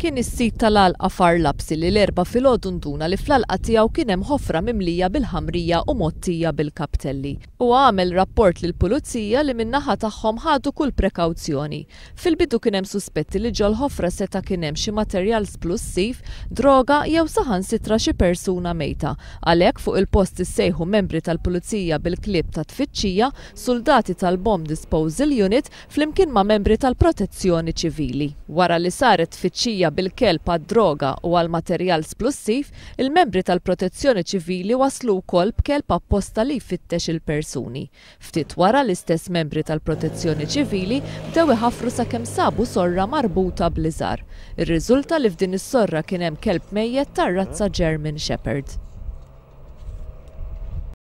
kien is-sit tal-alqa lapsi li l-erba fil-odun nduna li fl-alqa tiegħu kien hemm ħofra mimlija bil-ħamrija u mottija bil-kaptelli. U għamel rapport l pulizija li min-naħa tagħhom ħadu kull prekawzjoni. Fil-bidu kien hemm suspetti li ġol ħofra seta' kien hemm xi materjal splussiv, droga jew saħan sitra xi persuna mejta. Għalhekk fuq il-post issejħu membri tal-pulizija bil-klib ta' tfittxija, soldati tal-bomb disposal unit flimkien ma' membri tal-protezzjoni ċivili. Wara li saret tfittxija bil-kelb għad-droga u għal materjal splussiv, il-membri tal-Protezzjoni Ċivili waslu wkoll b'kelb apposta li jfittex il-persuni. Ftit wara l-istess membri tal-Protezzjoni Ċivili ħafru sa' sakemm sabu sorra marbuta blizar. il riżulta li f'din is-sorra kien hemm kelb mejjed tar-razza German Shepherd.